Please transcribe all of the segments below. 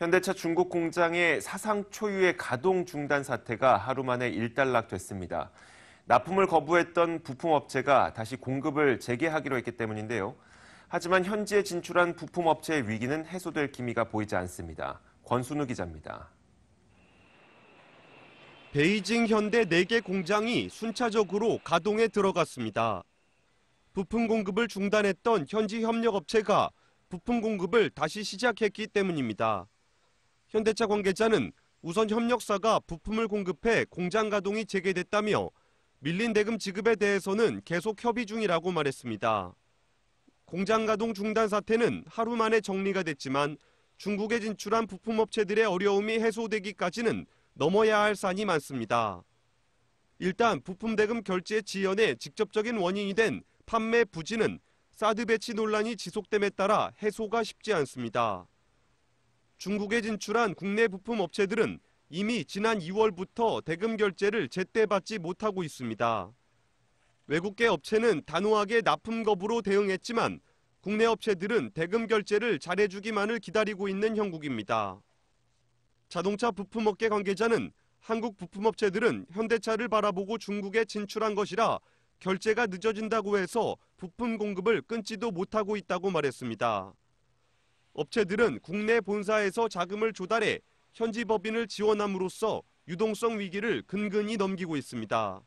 현대차 중국 공장의 사상 초유의 가동 중단 사태가 하루 만에 일단락됐습니다. 납품을 거부했던 부품업체가 다시 공급을 재개하기로 했기 때문인데요. 하지만 현지에 진출한 부품업체의 위기는 해소될 기미가 보이지 않습니다. 권순우 기자입니다. 베이징 현대 4개 공장이 순차적으로 가동에 들어갔습니다. 부품 공급을 중단했던 현지 협력업체가 부품 공급을 다시 시작했기 때문입니다. 현대차 관계자는 우선 협력사가 부품을 공급해 공장 가동이 재개됐다며 밀린 대금 지급에 대해서는 계속 협의 중이라고 말했습니다. 공장 가동 중단 사태는 하루 만에 정리가 됐지만 중국에 진출한 부품 업체들의 어려움이 해소되기까지는 넘어야 할 산이 많습니다. 일단 부품 대금 결제 지연의 직접적인 원인이 된 판매 부진은 사드 배치 논란이 지속됨에 따라 해소가 쉽지 않습니다. 중국에 진출한 국내 부품 업체들은 이미 지난 2월부터 대금 결제를 제때 받지 못하고 있습니다. 외국계 업체는 단호하게 납품 거부로 대응했지만 국내 업체들은 대금 결제를 잘해주기만을 기다리고 있는 형국입니다. 자동차 부품업계 관계자는 한국 부품업체들은 현대차를 바라보고 중국에 진출한 것이라 결제가 늦어진다고 해서 부품 공급을 끊지도 못하고 있다고 말했습니다. 업체들은 국내 본사에서 자금을 조달해 현지 법인을 지원함으로써 유동성 위기를 근근히 넘기고 있습니다.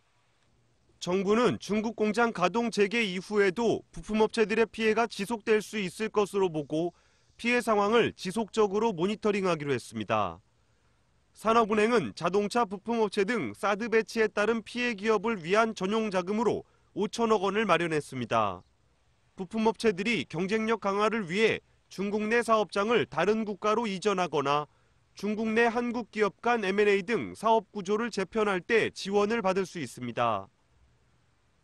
정부는 중국 공장 가동 재개 이후에도 부품업체들의 피해가 지속될 수 있을 것으로 보고 피해 상황을 지속적으로 모니터링하기로 했습니다. 산업은행은 자동차 부품업체 등 사드 배치에 따른 피해 기업을 위한 전용 자금으로 5천억 원을 마련했습니다. 부품업체들이 경쟁력 강화를 위해 중국 내 사업장을 다른 국가로 이전하거나 중국 내 한국 기업 간 M&A 등 사업 구조를 재편할 때 지원을 받을 수 있습니다.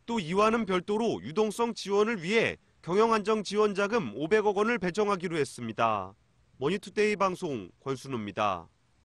또 이와는 별도로 유동성 지원을 위해 경영안정 지원 자금 500억 원을 배정하기로 했습니다. 머니투데이 방송 권순우입니다.